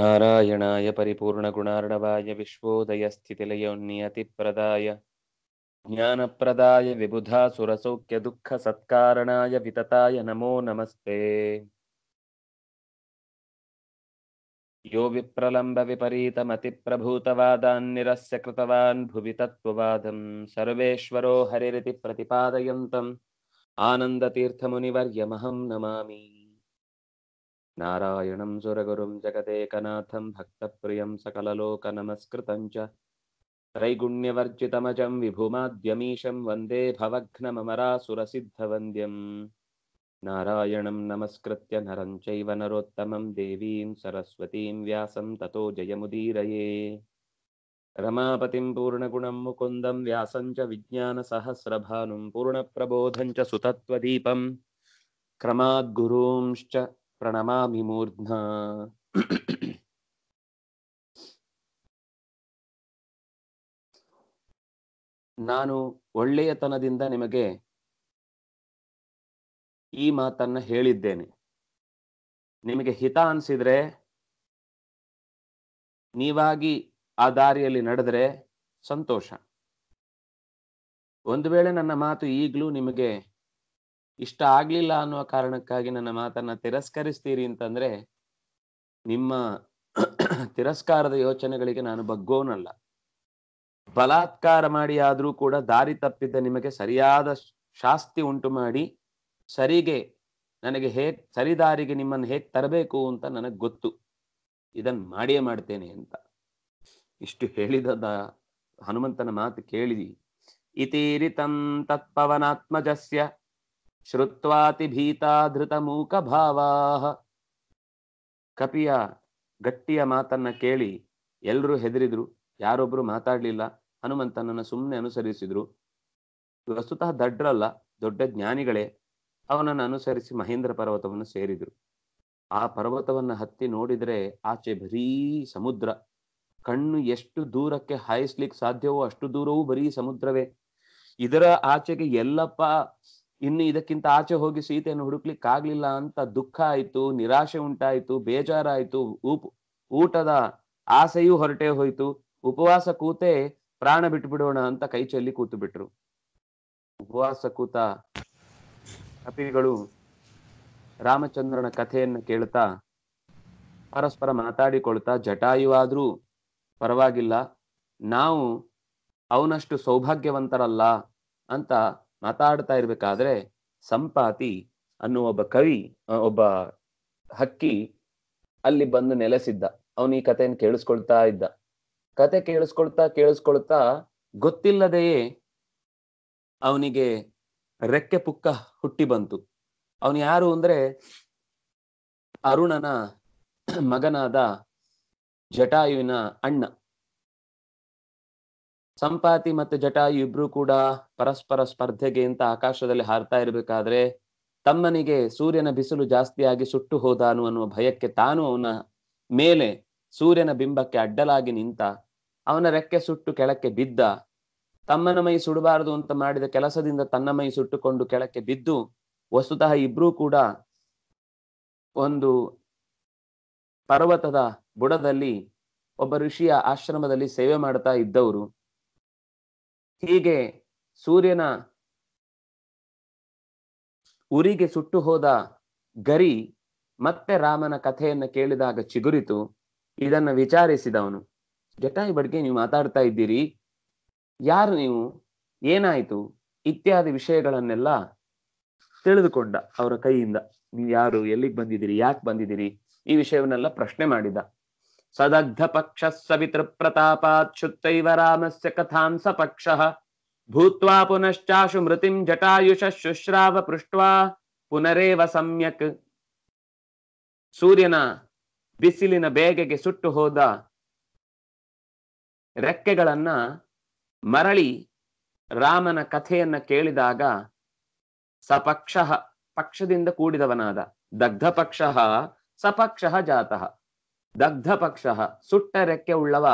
नारायणाय परिपूर्णगुणार्णवाय विश्वोदयस्थितिलयोन्नियतिप्रदाय ज्ञानप्रदाय विबुधासुरसौख्यदुःखसत्कारणाय वितताय नमो नमस्ते यो विप्रलम्बविपरीतमतिप्रभूतवादान्निरस्य कृतवान् भुवि तत्त्ववादं सर्वेश्वरो हरिरिति प्रतिपादयन्तम् आनन्दतीर्थमुनिवर्यमहं नमामि नारायणं सुरगुरुं जगदेकनाथं भक्तप्रियं सकललोकनमस्कृतं च त्रैगुण्यवर्जितमजं विभुमाद्यमीशं वन्दे भवघ्नमरासुरसिद्धवन्द्यम् नारायणं नमस्कृत्य नरं चैव नरोत्तमं देवीं सरस्वतीं व्यासं ततो जयमुदीरये रमापतिं पूर्णगुणं मुकुन्दं व्यासं च विज्ञानसहस्रभानुं पूर्णप्रबोधं च सुतत्वदीपं क्रमाद्गुरूंश्च ಪ್ರಣಮಾಮಿ ಮೂರ್ಧ್ನ ನಾನು ಒಳ್ಳೆಯತನದಿಂದ ನಿಮಗೆ ಈ ಮಾತನ್ನ ಹೇಳಿದ್ದೇನೆ ನಿಮಗೆ ಹಿತ ಅನ್ಸಿದ್ರೆ ನೀವಾಗಿ ಆ ದಾರಿಯಲ್ಲಿ ನಡೆದ್ರೆ ಸಂತೋಷ ಒಂದು ವೇಳೆ ನನ್ನ ಮಾತು ಈಗಲೂ ನಿಮಗೆ ಇಷ್ಟ ಆಗ್ಲಿಲ್ಲ ಅನ್ನುವ ಕಾರಣಕ್ಕಾಗಿ ನನ್ನ ಮಾತನ್ನ ತಿರಸ್ಕರಿಸ್ತೀರಿ ಅಂತಂದ್ರೆ ನಿಮ್ಮ ತಿರಸ್ಕಾರದ ಯೋಚನೆಗಳಿಗೆ ನಾನು ಬಗ್ಗೋನಲ್ಲ ಬಲಾತ್ಕಾರ ಮಾಡಿ ಆದ್ರೂ ಕೂಡ ದಾರಿ ತಪ್ಪಿದ್ದ ನಿಮಗೆ ಸರಿಯಾದ ಶಾಸ್ತಿ ಉಂಟು ಮಾಡಿ ಸರಿಗೆ ನನಗೆ ಹೇಗ್ ಸರಿದಾರಿಗೆ ನಿಮ್ಮನ್ನು ಹೇಗ್ ತರಬೇಕು ಅಂತ ನನಗೆ ಗೊತ್ತು ಇದನ್ ಮಾಡಿಯೇ ಮಾಡ್ತೇನೆ ಅಂತ ಇಷ್ಟು ಹೇಳಿದ ಹನುಮಂತನ ಮಾತು ಕೇಳಿದಿ ಇತೀರಿತಂ ತತ್ಪವನಾತ್ಮಜಸ್ಯ ಮೂಕ ಭಾವ ಕಪಿಯ ಗಟ್ಟಿಯ ಮಾತನ್ನ ಕೇಳಿ ಎಲ್ಲರೂ ಹೆದರಿದ್ರು ಯಾರೊಬ್ರು ಮಾತಾಡ್ಲಿಲ್ಲ ಹನುಮಂತನನ್ನ ಸುಮ್ಮನೆ ಅನುಸರಿಸಿದ್ರು ವಸ್ತುತಃ ದಡ್ರಲ್ಲ ದೊಡ್ಡ ಜ್ಞಾನಿಗಳೇ ಅವನನ್ನು ಅನುಸರಿಸಿ ಮಹೇಂದ್ರ ಪರ್ವತವನ್ನು ಸೇರಿದ್ರು ಆ ಪರ್ವತವನ್ನ ಹತ್ತಿ ನೋಡಿದ್ರೆ ಆಚೆ ಬರೀ ಸಮುದ್ರ ಕಣ್ಣು ಎಷ್ಟು ದೂರಕ್ಕೆ ಹಾಯಿಸ್ಲಿಕ್ಕೆ ಸಾಧ್ಯವೋ ಅಷ್ಟು ದೂರವೂ ಬರೀ ಸಮುದ್ರವೇ ಇದರ ಆಚೆಗೆ ಎಲ್ಲಪ್ಪ ಇನ್ನು ಇದಕ್ಕಿಂತ ಆಚೆ ಹೋಗಿ ಸೀತೆಯನ್ನು ಆಗ್ಲಿಲ್ಲ ಅಂತ ದುಃಖ ಆಯ್ತು ನಿರಾಶೆ ಉಂಟಾಯ್ತು ಬೇಜಾರಾಯ್ತು ಉಪ್ ಊಟದ ಆಸೆಯೂ ಹೊರಟೆ ಹೋಯ್ತು ಉಪವಾಸ ಕೂತೆ ಪ್ರಾಣ ಬಿಡೋಣ ಅಂತ ಕೈ ಚೆಲ್ಲಿ ಕೂತು ಬಿಟ್ರು ಉಪವಾಸ ಕೂತ ಕಪಿಗಳು ರಾಮಚಂದ್ರನ ಕಥೆಯನ್ನ ಕೇಳ್ತಾ ಪರಸ್ಪರ ಮಾತಾಡಿಕೊಳ್ತಾ ಜಟಾಯುವಾದ್ರೂ ಪರವಾಗಿಲ್ಲ ನಾವು ಅವನಷ್ಟು ಸೌಭಾಗ್ಯವಂತರಲ್ಲ ಅಂತ ಮಾತಾಡ್ತಾ ಇರ್ಬೇಕಾದ್ರೆ ಸಂಪಾತಿ ಅನ್ನುವ ಒಬ್ಬ ಕವಿ ಒಬ್ಬ ಹಕ್ಕಿ ಅಲ್ಲಿ ಬಂದು ನೆಲೆಸಿದ್ದ ಅವನು ಈ ಕಥೆಯನ್ನು ಕೇಳಿಸ್ಕೊಳ್ತಾ ಇದ್ದ ಕತೆ ಕೇಳಿಸ್ಕೊಳ್ತಾ ಕೇಳಿಸ್ಕೊಳ್ತಾ ಗೊತ್ತಿಲ್ಲದೆಯೇ ಅವನಿಗೆ ರೆಕ್ಕೆ ಪುಕ್ಕ ಹುಟ್ಟಿ ಬಂತು ಅವನು ಯಾರು ಅಂದ್ರೆ ಅರುಣನ ಮಗನಾದ ಜಟಾಯುವಿನ ಅಣ್ಣ ಸಂಪಾತಿ ಮತ್ತು ಜಟಾಯು ಇಬ್ರು ಕೂಡ ಪರಸ್ಪರ ಸ್ಪರ್ಧೆಗೆ ಅಂತ ಆಕಾಶದಲ್ಲಿ ಹಾರ್ತಾ ಇರಬೇಕಾದ್ರೆ ತಮ್ಮನಿಗೆ ಸೂರ್ಯನ ಬಿಸಿಲು ಜಾಸ್ತಿಯಾಗಿ ಸುಟ್ಟು ಹೋದಾನು ಅನ್ನುವ ಭಯಕ್ಕೆ ತಾನು ಅವನ ಮೇಲೆ ಸೂರ್ಯನ ಬಿಂಬಕ್ಕೆ ಅಡ್ಡಲಾಗಿ ನಿಂತ ಅವನ ರೆಕ್ಕೆ ಸುಟ್ಟು ಕೆಳಕ್ಕೆ ಬಿದ್ದ ತಮ್ಮನ ಮೈ ಸುಡಬಾರದು ಅಂತ ಮಾಡಿದ ಕೆಲಸದಿಂದ ತನ್ನ ಮೈ ಸುಟ್ಟುಕೊಂಡು ಕೆಳಕ್ಕೆ ಬಿದ್ದು ವಸ್ತುತಃ ಇಬ್ರೂ ಕೂಡ ಒಂದು ಪರ್ವತದ ಬುಡದಲ್ಲಿ ಒಬ್ಬ ಋಷಿಯ ಆಶ್ರಮದಲ್ಲಿ ಸೇವೆ ಮಾಡ್ತಾ ಇದ್ದವರು ಹೀಗೆ ಸೂರ್ಯನ ಉರಿಗೆ ಸುಟ್ಟು ಹೋದ ಗರಿ ಮತ್ತೆ ರಾಮನ ಕಥೆಯನ್ನು ಕೇಳಿದಾಗ ಚಿಗುರಿತು ಇದನ್ನ ವಿಚಾರಿಸಿದವನು ಜಟಾಯಿ ಬಡ್ಗೆ ನೀವು ಮಾತಾಡ್ತಾ ಇದ್ದೀರಿ ಯಾರು ನೀವು ಏನಾಯ್ತು ಇತ್ಯಾದಿ ವಿಷಯಗಳನ್ನೆಲ್ಲ ತಿಳಿದುಕೊಂಡ ಅವರ ಕೈಯಿಂದ ನೀವು ಯಾರು ಎಲ್ಲಿಗೆ ಬಂದಿದ್ದೀರಿ ಯಾಕೆ ಬಂದಿದ್ದೀರಿ ಈ ವಿಷಯವನ್ನೆಲ್ಲ ಪ್ರಶ್ನೆ ಮಾಡಿದ सदग्धपक्षः सवितृप्रतापात् क्षुत्तैव रामस्य कथां सपक्षः भूत्वा पुनश्चाशु मृतिं जटायुषः ಪುನರೇವ ಸಮ್ಯಕ್ ಸೂರ್ಯನ ಬಿಸಿಲಿನ ಬೇಗೆಗೆ ಸುಟ್ಟು ಹೋದ ರೆಕ್ಕೆಗಳನ್ನ ಮರಳಿ ರಾಮನ ಕಥೆಯನ್ನ ಕೇಳಿದಾಗ ಸಪಕ್ಷ ಪಕ್ಷದಿಂದ ಕೂಡಿದವನಾದ ದಗ್ಧ ಪಕ್ಷ ಸಪಕ್ಷ ಜಾತಃ ದಗ್ಧ ಪಕ್ಷ ಸುಟ್ಟ ರೆಕ್ಕೆ ಉಳ್ಳವ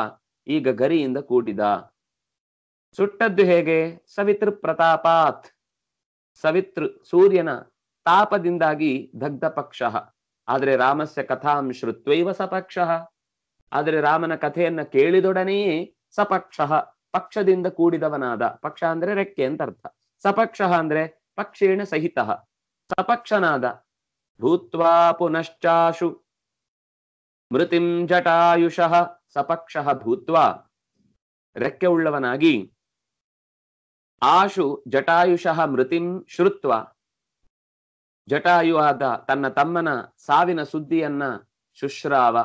ಈಗ ಗರಿಯಿಂದ ಕೂಡಿದ ಸುಟ್ಟದ್ದು ಹೇಗೆ ಸವಿತೃ ಪ್ರತಾಪಾತ್ ಸವಿತೃ ಸೂರ್ಯನ ತಾಪದಿಂದಾಗಿ ದಗ್ಧ ಪಕ್ಷ ಆದರೆ ರಾಮಸ್ಯ ಕಥಾಂ ಶ್ರುತ್ವೈವ ಸಪಕ್ಷ ಆದರೆ ರಾಮನ ಕಥೆಯನ್ನ ಕೇಳಿದೊಡನೆಯೇ ಸಪಕ್ಷ ಪಕ್ಷದಿಂದ ಕೂಡಿದವನಾದ ಪಕ್ಷ ಅಂದ್ರೆ ರೆಕ್ಕೆ ಅಂತ ಅರ್ಥ ಸಪಕ್ಷ ಅಂದ್ರೆ ಪಕ್ಷೇಣ ಸಹಿತ ಸಪಕ್ಷನಾದ ಭೂತ್ವಾ ಪುನಶ್ಚಾಶು ಮೃತಿಂ ಜಟಾಯುಷಃ ಸಪಕ್ಷಃ ಭೂತ್ವ ರೆಕ್ಕೆ ಉಳ್ಳವನಾಗಿ ಆಶು ಜಟಾಯುಷಃ ಮೃತಿಂ ಶ್ರುತ್ವ ಜಟಾಯು ಆದ ತನ್ನ ತಮ್ಮನ ಸಾವಿನ ಸುದ್ದಿಯನ್ನ ಶುಶ್ರಾವ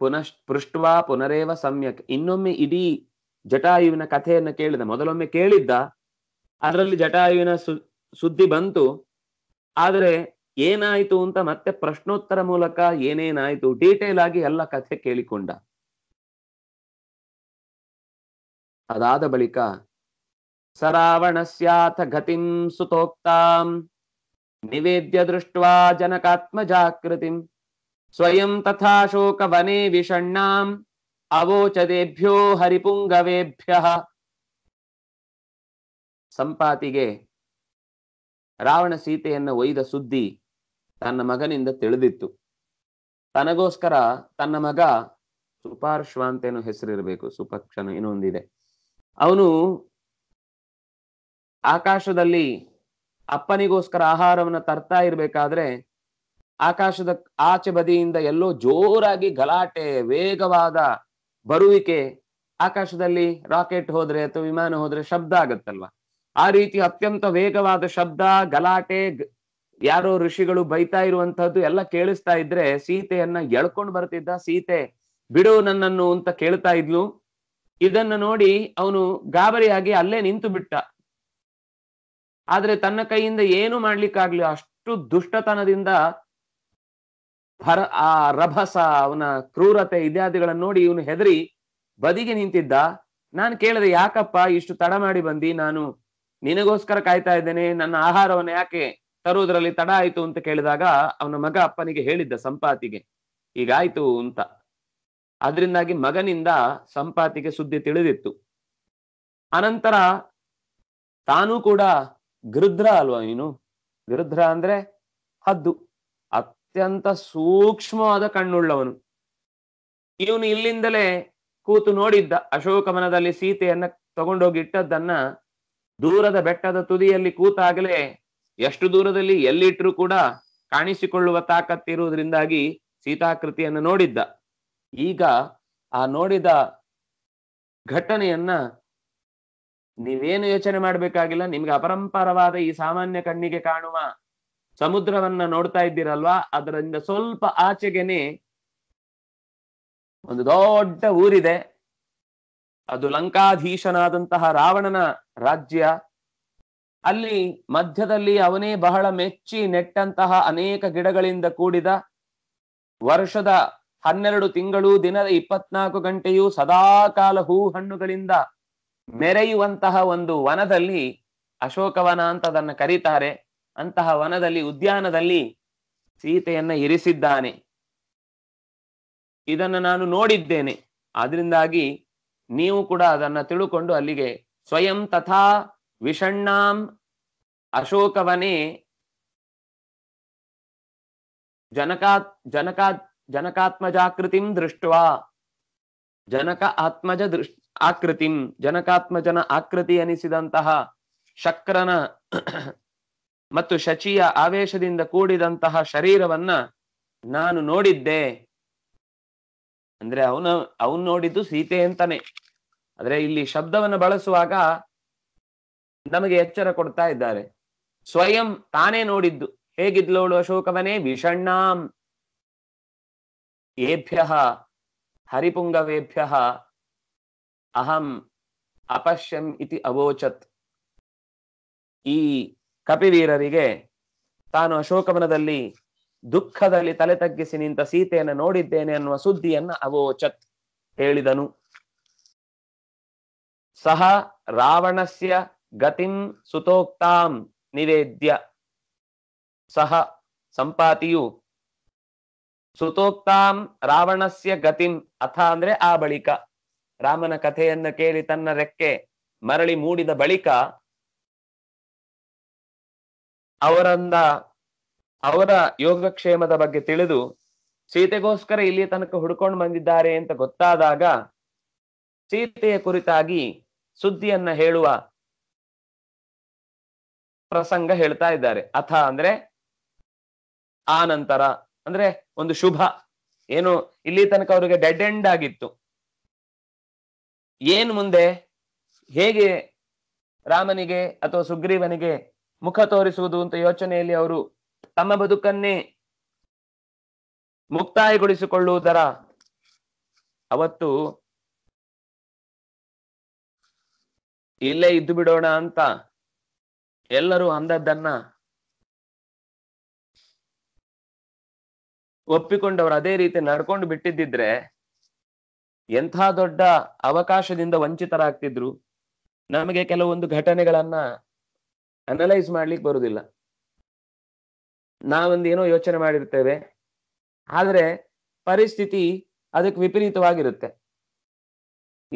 ಪುನಃ ಪೃಷ್ಟ್ವಾ ಪುನರೇವ ಸಮ್ಯಕ್ ಇನ್ನೊಮ್ಮೆ ಇಡೀ ಜಟಾಯುವಿನ ಕಥೆಯನ್ನು ಕೇಳಿದ ಮೊದಲೊಮ್ಮೆ ಕೇಳಿದ್ದ ಅದರಲ್ಲಿ ಜಟಾಯುವಿನ ಸುದ್ದಿ ಬಂತು ಆದರೆ ಏನಾಯ್ತು ಅಂತ ಮತ್ತೆ ಪ್ರಶ್ನೋತ್ತರ ಮೂಲಕ ಏನೇನಾಯ್ತು ಡೀಟೇಲ್ ಆಗಿ ಎಲ್ಲ ಕಥೆ ಕೇಳಿಕೊಂಡ ಅದಾದ ಬಳಿಕ ಸ್ಯಾಥ ಗತಿಂ ಸುತೋಕ್ತಾಂ ನಿವೇದ್ಯ ದೃಷ್ಟ್ವಾ ಜನಕಾತ್ಮಜಾಕೃತಿಂ ಸ್ವಯಂ ತಥಾ ವನೆ ವಿಷಣ್ಣಾಂ ಅವೋಚದೇಭ್ಯೋ ಹರಿಪುಂಗವೇಭ್ಯ ಸಂಪಾತಿಗೆ ರಾವಣ ಸೀತೆಯನ್ನು ಒಯ್ದ ಸುದ್ದಿ ತನ್ನ ಮಗನಿಂದ ತಿಳಿದಿತ್ತು ತನಗೋಸ್ಕರ ತನ್ನ ಮಗ ಸುಪಾರ್ಶ್ವ ಅಂತೇನೋ ಹೆಸರಿರಬೇಕು ಸುಪಕ್ಷನ ಇನ್ನೊಂದಿದೆ ಅವನು ಆಕಾಶದಲ್ಲಿ ಅಪ್ಪನಿಗೋಸ್ಕರ ಆಹಾರವನ್ನು ತರ್ತಾ ಇರ್ಬೇಕಾದ್ರೆ ಆಕಾಶದ ಆಚೆ ಬದಿಯಿಂದ ಎಲ್ಲೋ ಜೋರಾಗಿ ಗಲಾಟೆ ವೇಗವಾದ ಬರುವಿಕೆ ಆಕಾಶದಲ್ಲಿ ರಾಕೆಟ್ ಹೋದ್ರೆ ಅಥವಾ ವಿಮಾನ ಹೋದ್ರೆ ಶಬ್ದ ಆಗತ್ತಲ್ವ ಆ ರೀತಿ ಅತ್ಯಂತ ವೇಗವಾದ ಶಬ್ದ ಗಲಾಟೆ ಯಾರೋ ಋಷಿಗಳು ಬೈತಾ ಇರುವಂತಹದ್ದು ಎಲ್ಲ ಕೇಳಿಸ್ತಾ ಇದ್ರೆ ಸೀತೆಯನ್ನ ಎಳ್ಕೊಂಡ್ ಬರ್ತಿದ್ದ ಸೀತೆ ಬಿಡು ನನ್ನನ್ನು ಅಂತ ಕೇಳ್ತಾ ಇದ್ಲು ಇದನ್ನ ನೋಡಿ ಅವನು ಗಾಬರಿಯಾಗಿ ಅಲ್ಲೇ ನಿಂತು ಬಿಟ್ಟ ಆದ್ರೆ ತನ್ನ ಕೈಯಿಂದ ಏನು ಮಾಡ್ಲಿಕ್ಕಾಗ್ಲಿ ಅಷ್ಟು ದುಷ್ಟತನದಿಂದ ಪರ ಆ ರಭಸ ಅವನ ಕ್ರೂರತೆ ಇತ್ಯಾದಿಗಳನ್ನು ನೋಡಿ ಇವನು ಹೆದರಿ ಬದಿಗೆ ನಿಂತಿದ್ದ ನಾನು ಕೇಳಿದೆ ಯಾಕಪ್ಪ ಇಷ್ಟು ತಡ ಮಾಡಿ ಬಂದಿ ನಾನು ನಿನಗೋಸ್ಕರ ಕಾಯ್ತಾ ಇದ್ದೇನೆ ನನ್ನ ಆಹಾರವನ್ನು ಯಾಕೆ ತರುವುದರಲ್ಲಿ ತಡ ಆಯ್ತು ಅಂತ ಕೇಳಿದಾಗ ಅವನ ಮಗ ಅಪ್ಪನಿಗೆ ಹೇಳಿದ್ದ ಸಂಪಾತಿಗೆ ಈಗಾಯ್ತು ಅಂತ ಅದರಿಂದಾಗಿ ಮಗನಿಂದ ಸಂಪಾತಿಗೆ ಸುದ್ದಿ ತಿಳಿದಿತ್ತು ಅನಂತರ ತಾನೂ ಕೂಡ ಗೃಧ್ರ ಅಲ್ವಾ ನೀನು ಗೃಧ್ರ ಅಂದ್ರೆ ಹದ್ದು ಅತ್ಯಂತ ಸೂಕ್ಷ್ಮವಾದ ಕಣ್ಣುಳ್ಳವನು ಇವನು ಇಲ್ಲಿಂದಲೇ ಕೂತು ನೋಡಿದ್ದ ಅಶೋಕಮನದಲ್ಲಿ ಸೀತೆಯನ್ನ ತಗೊಂಡೋಗಿ ಇಟ್ಟದ್ದನ್ನ ದೂರದ ಬೆಟ್ಟದ ತುದಿಯಲ್ಲಿ ಕೂತಾಗಲೇ ಎಷ್ಟು ದೂರದಲ್ಲಿ ಎಲ್ಲಿಟ್ರೂ ಕೂಡ ಕಾಣಿಸಿಕೊಳ್ಳುವ ತಾಕತ್ತಿರುವುದರಿಂದಾಗಿ ಸೀತಾಕೃತಿಯನ್ನು ನೋಡಿದ್ದ ಈಗ ಆ ನೋಡಿದ ಘಟನೆಯನ್ನ ನೀವೇನು ಯೋಚನೆ ಮಾಡಬೇಕಾಗಿಲ್ಲ ನಿಮ್ಗೆ ಅಪರಂಪರವಾದ ಈ ಸಾಮಾನ್ಯ ಕಣ್ಣಿಗೆ ಕಾಣುವ ಸಮುದ್ರವನ್ನ ನೋಡ್ತಾ ಇದ್ದೀರಲ್ವಾ ಅದರಿಂದ ಸ್ವಲ್ಪ ಆಚೆಗೆನೆ ಒಂದು ದೊಡ್ಡ ಊರಿದೆ ಅದು ಲಂಕಾಧೀಶನಾದಂತಹ ರಾವಣನ ರಾಜ್ಯ ಅಲ್ಲಿ ಮಧ್ಯದಲ್ಲಿ ಅವನೇ ಬಹಳ ಮೆಚ್ಚಿ ನೆಟ್ಟಂತಹ ಅನೇಕ ಗಿಡಗಳಿಂದ ಕೂಡಿದ ವರ್ಷದ ಹನ್ನೆರಡು ತಿಂಗಳು ದಿನದ ಇಪ್ಪತ್ನಾಲ್ಕು ಗಂಟೆಯೂ ಸದಾಕಾಲ ಹೂ ಹಣ್ಣುಗಳಿಂದ ಮೆರೆಯುವಂತಹ ಒಂದು ವನದಲ್ಲಿ ಅಶೋಕವನ ಅಂತ ಅದನ್ನು ಕರೀತಾರೆ ಅಂತಹ ವನದಲ್ಲಿ ಉದ್ಯಾನದಲ್ಲಿ ಸೀತೆಯನ್ನ ಇರಿಸಿದ್ದಾನೆ ಇದನ್ನ ನಾನು ನೋಡಿದ್ದೇನೆ ಆದ್ರಿಂದಾಗಿ ನೀವು ಕೂಡ ಅದನ್ನ ತಿಳುಕೊಂಡು ಅಲ್ಲಿಗೆ ಸ್ವಯಂ ತಥಾ ವಿಷಣ್ಣಾಂ ಅಶೋಕವನೇ ಜನಕಾತ್ ಜನಕಾತ್ ಜನಕಾತ್ಮಜಾಕೃತಿಂ ದೃಷ್ಟ ಜನಕ ಆತ್ಮಜ ದೃಶ್ ಆಕೃತಿಂ ಜನಕಾತ್ಮಜನ ಆಕೃತಿ ಎನಿಸಿದಂತಹ ಶಕ್ರನ ಮತ್ತು ಶಚಿಯ ಆವೇಶದಿಂದ ಕೂಡಿದಂತಹ ಶರೀರವನ್ನ ನಾನು ನೋಡಿದ್ದೆ ಅಂದ್ರೆ ಅವನ ಅವನ್ ನೋಡಿದ್ದು ಸೀತೆ ಅಂತಾನೆ ಆದ್ರೆ ಇಲ್ಲಿ ಶಬ್ದವನ್ನು ಬಳಸುವಾಗ ನಮಗೆ ಎಚ್ಚರ ಕೊಡ್ತಾ ಇದ್ದಾರೆ ಸ್ವಯಂ ತಾನೇ ನೋಡಿದ್ದು ಹೇಗಿದ್ಲೋಳು ಅಶೋಕವನೇ ವಿಷಣ್ಣಾಂ ಏಭ್ಯ ಹರಿಪುಂಗವೇಭ್ಯ ಅಹಂ ಅಪಶ್ಯಂ ಇತಿ ಅವೋಚತ್ ಈ ಕಪಿವೀರರಿಗೆ ತಾನು ಅಶೋಕವನದಲ್ಲಿ ದುಃಖದಲ್ಲಿ ತಲೆ ತಗ್ಗಿಸಿ ನಿಂತ ಸೀತೆಯನ್ನು ನೋಡಿದ್ದೇನೆ ಅನ್ನುವ ಸುದ್ದಿಯನ್ನು ಅವೋಚತ್ ಹೇಳಿದನು ಸಹ ರಾವಣಸ್ಯ ಗತಿಂ ಸುತೋಕ್ತಾಂ ನಿವೇದ್ಯ ಸಹ ಸಂಪಾತಿಯು ಸುತೋಕ್ತಾಂ ರಾವಣಸ್ಯ ಗತಿಂ ಅಥ ಅಂದ್ರೆ ಆ ಬಳಿಕ ರಾಮನ ಕಥೆಯನ್ನ ಕೇಳಿ ತನ್ನ ರೆಕ್ಕೆ ಮರಳಿ ಮೂಡಿದ ಬಳಿಕ ಅವರಂದ ಅವರ ಯೋಗಕ್ಷೇಮದ ಬಗ್ಗೆ ತಿಳಿದು ಸೀತೆಗೋಸ್ಕರ ಇಲ್ಲಿ ತನಕ ಹುಡುಕೊಂಡು ಬಂದಿದ್ದಾರೆ ಅಂತ ಗೊತ್ತಾದಾಗ ಸೀತೆಯ ಕುರಿತಾಗಿ ಸುದ್ದಿಯನ್ನ ಹೇಳುವ ಪ್ರಸಂಗ ಹೇಳ್ತಾ ಇದ್ದಾರೆ ಅಥ ಅಂದ್ರೆ ಆ ನಂತರ ಅಂದ್ರೆ ಒಂದು ಶುಭ ಏನು ಇಲ್ಲಿ ತನಕ ಅವರಿಗೆ ಡೆಡ್ ಎಂಡ್ ಆಗಿತ್ತು ಏನ್ ಮುಂದೆ ಹೇಗೆ ರಾಮನಿಗೆ ಅಥವಾ ಸುಗ್ರೀವನಿಗೆ ಮುಖ ತೋರಿಸುವುದು ಅಂತ ಯೋಚನೆಯಲ್ಲಿ ಅವರು ತಮ್ಮ ಬದುಕನ್ನೇ ಮುಕ್ತಾಯಗೊಳಿಸಿಕೊಳ್ಳುವುದರ ಅವತ್ತು ಇಲ್ಲೇ ಇದ್ದು ಬಿಡೋಣ ಅಂತ ಎಲ್ಲರೂ ಅಂದದ್ದನ್ನ ಒಪ್ಪಿಕೊಂಡವ್ರು ಅದೇ ರೀತಿ ನಡ್ಕೊಂಡು ಬಿಟ್ಟಿದ್ದಿದ್ರೆ ಎಂಥ ದೊಡ್ಡ ಅವಕಾಶದಿಂದ ವಂಚಿತರಾಗ್ತಿದ್ರು ನಮಗೆ ಕೆಲವೊಂದು ಘಟನೆಗಳನ್ನ ಅನಲೈಸ್ ಮಾಡ್ಲಿಕ್ಕೆ ಬರುದಿಲ್ಲ ಏನೋ ಯೋಚನೆ ಮಾಡಿರ್ತೇವೆ ಆದ್ರೆ ಪರಿಸ್ಥಿತಿ ಅದಕ್ಕೆ ವಿಪರೀತವಾಗಿರುತ್ತೆ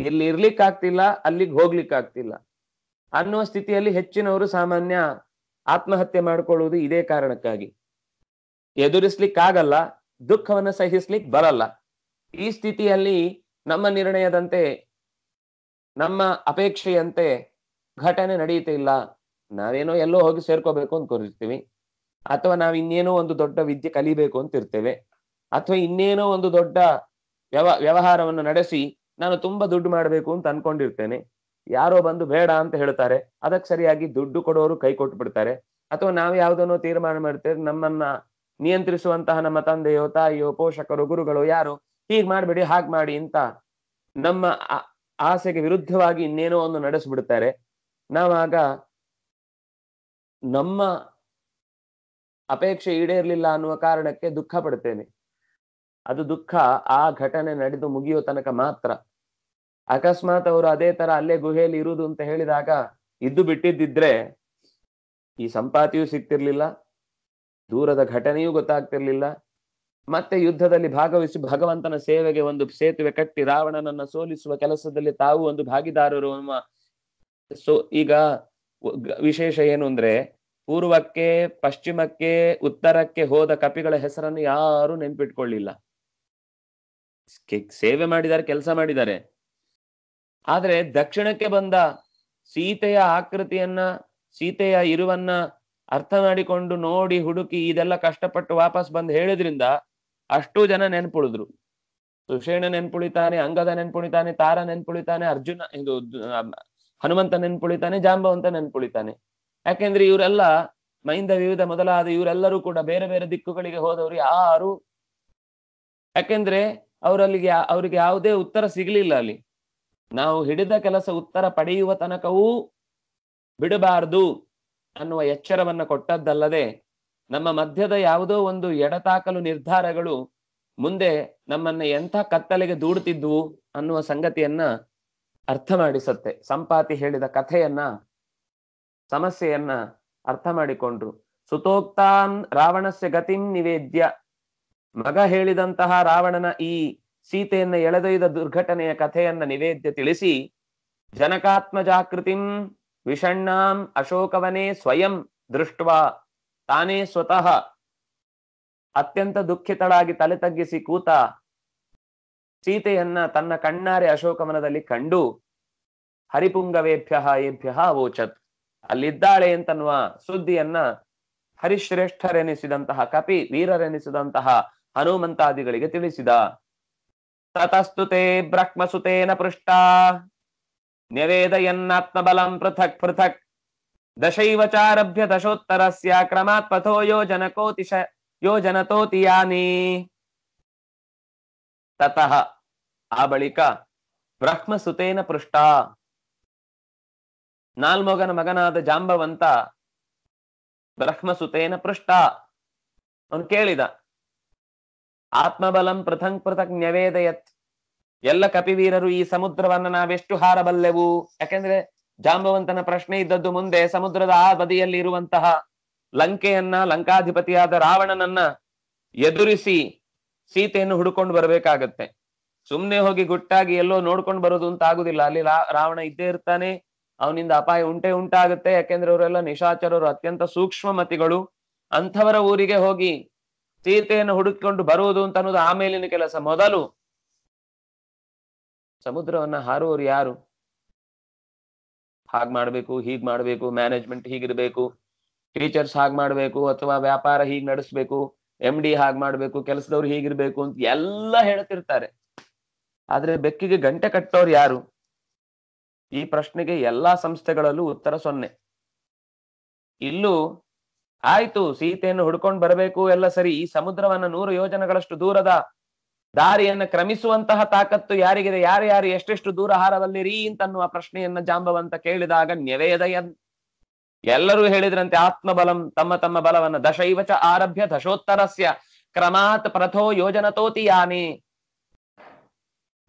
ಇಲ್ಲಿ ಇರ್ಲಿಕ್ಕಾಗ್ತಿಲ್ಲ ಅಲ್ಲಿಗೆ ಹೋಗ್ಲಿಕ್ಕಾಗ್ತಿಲ್ಲ ಅನ್ನುವ ಸ್ಥಿತಿಯಲ್ಲಿ ಹೆಚ್ಚಿನವರು ಸಾಮಾನ್ಯ ಆತ್ಮಹತ್ಯೆ ಮಾಡಿಕೊಳ್ಳುವುದು ಇದೇ ಕಾರಣಕ್ಕಾಗಿ ಎದುರಿಸ್ಲಿಕ್ಕಾಗಲ್ಲ ದುಃಖವನ್ನ ಸಹಿಸ್ಲಿಕ್ ಬರಲ್ಲ ಈ ಸ್ಥಿತಿಯಲ್ಲಿ ನಮ್ಮ ನಿರ್ಣಯದಂತೆ ನಮ್ಮ ಅಪೇಕ್ಷೆಯಂತೆ ಘಟನೆ ನಡೆಯುತ್ತಿಲ್ಲ ನಾವೇನೋ ಎಲ್ಲೋ ಹೋಗಿ ಸೇರ್ಕೋಬೇಕು ಅಂತ ಕೊರಿರ್ತೀವಿ ಅಥವಾ ನಾವು ಇನ್ನೇನೋ ಒಂದು ದೊಡ್ಡ ವಿದ್ಯೆ ಕಲಿಬೇಕು ಅಂತ ಇರ್ತೇವೆ ಅಥವಾ ಇನ್ನೇನೋ ಒಂದು ದೊಡ್ಡ ವ್ಯವ ವ್ಯವಹಾರವನ್ನು ನಡೆಸಿ ನಾನು ತುಂಬಾ ದುಡ್ಡು ಮಾಡಬೇಕು ಅಂತ ಅನ್ಕೊಂಡಿರ್ತೇನೆ ಯಾರೋ ಬಂದು ಬೇಡ ಅಂತ ಹೇಳ್ತಾರೆ ಅದಕ್ಕೆ ಸರಿಯಾಗಿ ದುಡ್ಡು ಕೊಡೋರು ಕೈ ಕೊಟ್ಟು ಬಿಡ್ತಾರೆ ಅಥವಾ ನಾವು ಯಾವ್ದನ್ನೋ ತೀರ್ಮಾನ ಮಾಡ್ತೇವೆ ನಮ್ಮನ್ನ ನಿಯಂತ್ರಿಸುವಂತಹ ನಮ್ಮ ತಂದೆಯೋ ತಾಯಿಯೋ ಪೋಷಕರು ಗುರುಗಳು ಯಾರು ಹೀಗ್ ಮಾಡ್ಬೇಡಿ ಹಾಗೆ ಮಾಡಿ ಅಂತ ನಮ್ಮ ಆಸೆಗೆ ವಿರುದ್ಧವಾಗಿ ಇನ್ನೇನೋ ಒಂದು ನಡೆಸ್ಬಿಡ್ತಾರೆ ನಾವಾಗ ನಮ್ಮ ಅಪೇಕ್ಷೆ ಈಡೇರ್ಲಿಲ್ಲ ಅನ್ನುವ ಕಾರಣಕ್ಕೆ ದುಃಖ ಪಡ್ತೇನೆ ಅದು ದುಃಖ ಆ ಘಟನೆ ನಡೆದು ಮುಗಿಯೋ ತನಕ ಮಾತ್ರ ಅಕಸ್ಮಾತ್ ಅವರು ಅದೇ ತರ ಅಲ್ಲೇ ಗುಹೆಯಲ್ಲಿ ಇರುವುದು ಅಂತ ಹೇಳಿದಾಗ ಇದ್ದು ಬಿಟ್ಟಿದ್ದಿದ್ರೆ ಈ ಸಂಪಾತಿಯೂ ಸಿಗ್ತಿರ್ಲಿಲ್ಲ ದೂರದ ಘಟನೆಯೂ ಗೊತ್ತಾಗ್ತಿರ್ಲಿಲ್ಲ ಮತ್ತೆ ಯುದ್ಧದಲ್ಲಿ ಭಾಗವಹಿಸಿ ಭಗವಂತನ ಸೇವೆಗೆ ಒಂದು ಸೇತುವೆ ಕಟ್ಟಿ ರಾವಣನನ್ನ ಸೋಲಿಸುವ ಕೆಲಸದಲ್ಲಿ ತಾವು ಒಂದು ಭಾಗಿದಾರರು ಸೊ ಈಗ ವಿಶೇಷ ಏನು ಅಂದ್ರೆ ಪೂರ್ವಕ್ಕೆ ಪಶ್ಚಿಮಕ್ಕೆ ಉತ್ತರಕ್ಕೆ ಹೋದ ಕಪಿಗಳ ಹೆಸರನ್ನು ಯಾರು ನೆನ್ಪಿಟ್ಕೊಳ್ಳಿಲ್ಲ ಸೇವೆ ಮಾಡಿದ್ದಾರೆ ಕೆಲಸ ಮಾಡಿದ್ದಾರೆ ಆದ್ರೆ ದಕ್ಷಿಣಕ್ಕೆ ಬಂದ ಸೀತೆಯ ಆಕೃತಿಯನ್ನ ಸೀತೆಯ ಇರುವನ್ನ ಅರ್ಥ ಮಾಡಿಕೊಂಡು ನೋಡಿ ಹುಡುಕಿ ಇದೆಲ್ಲ ಕಷ್ಟಪಟ್ಟು ವಾಪಸ್ ಬಂದು ಹೇಳಿದ್ರಿಂದ ಅಷ್ಟು ಜನ ನೆನ್ಪುಳಿದ್ರು ಸುಷೇಣ ನೆನ್ಪುಳಿತಾನೆ ಅಂಗದ ನೆನ್ಪುಳಿತಾನೆ ತಾರ ನೆನ್ಪುಳಿತಾನೆ ಅರ್ಜುನ ಇದು ಹನುಮಂತ ನೆನ್ಪುಳಿತಾನೆ ಜಾಂಬವಂತ ನೆನ್ಪುಳಿತಾನೆ ಯಾಕೆಂದ್ರೆ ಇವರೆಲ್ಲ ಮೈಂದ ವಿವಿಧ ಮೊದಲಾದ ಇವರೆಲ್ಲರೂ ಕೂಡ ಬೇರೆ ಬೇರೆ ದಿಕ್ಕುಗಳಿಗೆ ಹೋದವರು ಯಾರು ಯಾಕೆಂದ್ರೆ ಅವರಲ್ಲಿಗೆ ಅವ್ರಿಗೆ ಯಾವುದೇ ಉತ್ತರ ಸಿಗ್ಲಿಲ್ಲ ಅಲ್ಲಿ ನಾವು ಹಿಡಿದ ಕೆಲಸ ಉತ್ತರ ಪಡೆಯುವ ತನಕವೂ ಬಿಡಬಾರದು ಅನ್ನುವ ಎಚ್ಚರವನ್ನು ಕೊಟ್ಟದ್ದಲ್ಲದೆ ನಮ್ಮ ಮಧ್ಯದ ಯಾವುದೋ ಒಂದು ಎಡತಾಕಲು ನಿರ್ಧಾರಗಳು ಮುಂದೆ ನಮ್ಮನ್ನ ಎಂಥ ಕತ್ತಲೆಗೆ ದೂಡುತ್ತಿದ್ವು ಅನ್ನುವ ಸಂಗತಿಯನ್ನ ಅರ್ಥ ಮಾಡಿಸತ್ತೆ ಸಂಪಾತಿ ಹೇಳಿದ ಕಥೆಯನ್ನ ಸಮಸ್ಯೆಯನ್ನ ಅರ್ಥ ಮಾಡಿಕೊಂಡ್ರು ಸುತೋಕ್ತಾನ್ ರಾವಣಸ್ಯ ಗತಿಂ ನಿವೇದ್ಯ ಮಗ ಹೇಳಿದಂತಹ ರಾವಣನ ಈ ಸೀತೆಯನ್ನ ಎಳೆದೊಯ್ದ ದುರ್ಘಟನೆಯ ಕಥೆಯನ್ನ ನಿವೇದ್ಯ ತಿಳಿಸಿ ಜನಕಾತ್ಮ ಜಾಕೃತಿ ವಿಷಣ್ಣಾಂ ಅಶೋಕವನೇ ಸ್ವಯಂ ದೃಷ್ಟ ತಾನೇ ಸ್ವತಃ ಅತ್ಯಂತ ದುಃಖಿತಳಾಗಿ ತಲೆ ತಗ್ಗಿಸಿ ಕೂತ ಸೀತೆಯನ್ನ ತನ್ನ ಕಣ್ಣಾರೆ ಅಶೋಕವನದಲ್ಲಿ ಕಂಡು ಹರಿಪುಂಗವೇಭ್ಯ ಏಭ್ಯ ಅವೋಚತ್ ಅಲ್ಲಿದ್ದಾಳೆ ಅಂತನ್ನುವ ಸುದ್ದಿಯನ್ನ ಹರಿಶ್ರೇಷ್ಠರೆನಿಸಿದಂತಹ ಕಪಿ ವೀರರೆನಿಸಿದಂತಹ ಹನುಮಂತಾದಿಗಳಿಗೆ ತಿಳಿಸಿದ ततस्तु ते ब्रह्मसुतेन पृष्टा न्यवेदयन्नात्मबलं पृथक् पृथक् दशैव चारभ्य दशोत्तरस्य क्रमात् पथो यो जनकोतिश यो जनतोति यानि ततः ಆ ಬಳಿಕ ಬ್ರಹ್ಮಸುತೇನ ಪೃಷ್ಟ ನಾಲ್ಮೋಗನ ಮಗನಾದ ಜಾಂಬವಂತ ಬ್ರಹ್ಮಸುತೇನ ಪೃಷ್ಟ ಅವನು ಕೇಳಿದ ಆತ್ಮಬಲಂ ಪೃಥಂಗ್ ಪೃಥಕ್ ನ್ಯವೇದಯತ್ ಎಲ್ಲ ಕಪಿವೀರರು ಈ ಸಮುದ್ರವನ್ನ ನಾವೆಷ್ಟು ಹಾರಬಲ್ಲೆವು ಯಾಕೆಂದ್ರೆ ಜಾಂಬವಂತನ ಪ್ರಶ್ನೆ ಇದ್ದದ್ದು ಮುಂದೆ ಸಮುದ್ರದ ಆ ಬದಿಯಲ್ಲಿ ಇರುವಂತಹ ಲಂಕೆಯನ್ನ ಲಂಕಾಧಿಪತಿಯಾದ ರಾವಣನನ್ನ ಎದುರಿಸಿ ಸೀತೆಯನ್ನು ಹುಡುಕೊಂಡು ಬರಬೇಕಾಗತ್ತೆ ಸುಮ್ಮನೆ ಹೋಗಿ ಗುಟ್ಟಾಗಿ ಎಲ್ಲೋ ನೋಡ್ಕೊಂಡು ಬರೋದು ಅಂತ ಆಗುದಿಲ್ಲ ಅಲ್ಲಿ ರಾವಣ ಇದ್ದೇ ಇರ್ತಾನೆ ಅವನಿಂದ ಅಪಾಯ ಉಂಟೆ ಉಂಟಾಗುತ್ತೆ ಯಾಕೆಂದ್ರೆ ಅವರೆಲ್ಲ ನಿಶಾಚರರು ಅತ್ಯಂತ ಸೂಕ್ಷ್ಮ ಮತಿಗಳು ಅಂಥವರ ಊರಿಗೆ ಹೋಗಿ ಸೀತೆಯನ್ನು ಹುಡುಕಿಕೊಂಡು ಬರುವುದು ಅಂತ ಅನ್ನೋದು ಆಮೇಲಿನ ಕೆಲಸ ಮೊದಲು ಸಮುದ್ರವನ್ನ ಹಾರುವವರು ಯಾರು ಹಾಗ್ ಮಾಡ್ಬೇಕು ಹೀಗ್ ಮಾಡ್ಬೇಕು ಮ್ಯಾನೇಜ್ಮೆಂಟ್ ಹೀಗಿರ್ಬೇಕು ಟೀಚರ್ಸ್ ಹಾಗ್ ಮಾಡ್ಬೇಕು ಅಥವಾ ವ್ಯಾಪಾರ ಹೀಗ್ ನಡೆಸ್ಬೇಕು ಎಂ ಡಿ ಹಾಗ್ ಮಾಡ್ಬೇಕು ಕೆಲಸದವ್ರು ಹೀಗಿರ್ಬೇಕು ಅಂತ ಎಲ್ಲ ಹೇಳ್ತಿರ್ತಾರೆ ಆದ್ರೆ ಬೆಕ್ಕಿಗೆ ಗಂಟೆ ಕಟ್ಟೋರು ಯಾರು ಈ ಪ್ರಶ್ನೆಗೆ ಎಲ್ಲಾ ಸಂಸ್ಥೆಗಳಲ್ಲೂ ಉತ್ತರ ಸೊನ್ನೆ ಇಲ್ಲೂ ಆಯ್ತು ಸೀತೆಯನ್ನು ಹುಡ್ಕೊಂಡ್ ಬರಬೇಕು ಎಲ್ಲ ಸರಿ ಈ ಸಮುದ್ರವನ್ನ ನೂರು ಯೋಜನೆಗಳಷ್ಟು ದೂರದ ದಾರಿಯನ್ನು ಕ್ರಮಿಸುವಂತಹ ತಾಕತ್ತು ಯಾರಿಗಿದೆ ಯಾರು ಯಾರು ಎಷ್ಟೆಷ್ಟು ದೂರ ಅಂತ ಅನ್ನುವ ಪ್ರಶ್ನೆಯನ್ನ ಜಾಂಬವಂತ ಕೇಳಿದಾಗ ನೆವೇದಯನ್ ಎಲ್ಲರೂ ಹೇಳಿದ್ರಂತೆ ಆತ್ಮಬಲಂ ತಮ್ಮ ತಮ್ಮ ಬಲವನ್ನ ದಶೈವಚ ಆರಭ್ಯ ದಶೋತ್ತರಸ್ಯ ಕ್ರಮಾತ್ ಪ್ರಥೋ ಯೋಜನತೋತಿ ಯಾನೆ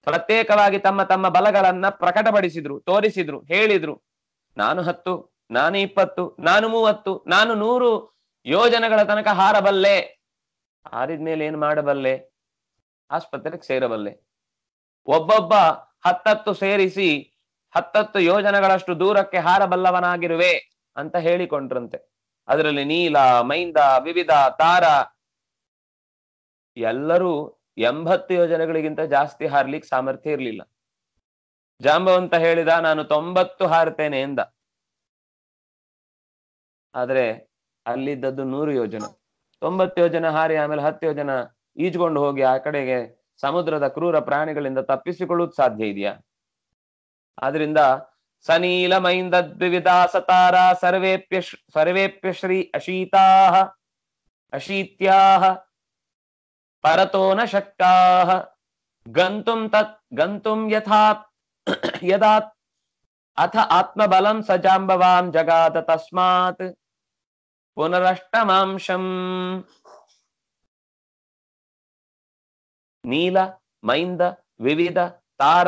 ಪ್ರತ್ಯೇಕವಾಗಿ ತಮ್ಮ ತಮ್ಮ ಬಲಗಳನ್ನ ಪ್ರಕಟಪಡಿಸಿದ್ರು ತೋರಿಸಿದ್ರು ಹೇಳಿದ್ರು ನಾನು ಹತ್ತು ನಾನು ಇಪ್ಪತ್ತು ನಾನು ಮೂವತ್ತು ನಾನು ನೂರು ಯೋಜನೆಗಳ ತನಕ ಹಾರಬಲ್ಲೆ ಹಾರಿದ್ಮೇಲೆ ಏನ್ ಮಾಡಬಲ್ಲೆ ಆಸ್ಪತ್ರೆಗೆ ಸೇರಬಲ್ಲೆ ಒಬ್ಬೊಬ್ಬ ಹತ್ತತ್ತು ಸೇರಿಸಿ ಹತ್ತತ್ತು ಯೋಜನೆಗಳಷ್ಟು ದೂರಕ್ಕೆ ಹಾರಬಲ್ಲವನಾಗಿರುವೆ ಅಂತ ಹೇಳಿಕೊಂಡ್ರಂತೆ ಅದರಲ್ಲಿ ನೀಲ ಮೈಂದ ವಿವಿಧ ತಾರ ಎಲ್ಲರೂ ಎಂಬತ್ತು ಯೋಜನೆಗಳಿಗಿಂತ ಜಾಸ್ತಿ ಹಾರ್ಲಿಕ್ಕೆ ಸಾಮರ್ಥ್ಯ ಇರಲಿಲ್ಲ ಜಾಂಬವಂತ ಹೇಳಿದ ನಾನು ತೊಂಬತ್ತು ಹಾರ್ತೇನೆ ಎಂದ ಆದ್ರೆ ಅಲ್ಲಿದ್ದದ್ದು ನೂರು ಯೋಜನ ತೊಂಬತ್ತು ಯೋಜನ ಹಾರಿ ಆಮೇಲೆ ಹತ್ತು ಯೋಜನ ಈಜ್ಕೊಂಡು ಹೋಗಿ ಆ ಕಡೆಗೆ ಸಮುದ್ರದ ಕ್ರೂರ ಪ್ರಾಣಿಗಳಿಂದ ತಪ್ಪಿಸಿಕೊಳ್ಳುವುದು ಸಾಧ್ಯ ಇದೆಯಾ ಆದ್ರಿಂದ ಸನೀಲ ಮೈಂದ್ವಿಧಾ ಸತಾರ ಸರ್ವೇಪ್ಯ ಸರ್ವೇಪ್ಯ ಶ್ರೀ ಅಶೀತಾ ಅಶೀತ್ಯಾ ಪರತೋನ ನ ಗಂತುಂ ತತ್ ಗಂತುಂ ಯಥಾ ಯದಾತ್ ಅಥ ಆತ್ಮಬಲಂ ಸಜಾಂಬವಾಂ ಜಗಾದ ತಸ್ಮಾತ್ ಪುನರಷ್ಟಮಾಂಶಂ ನೀಲ ಮೈಂದ ವಿವಿಧ ತಾರ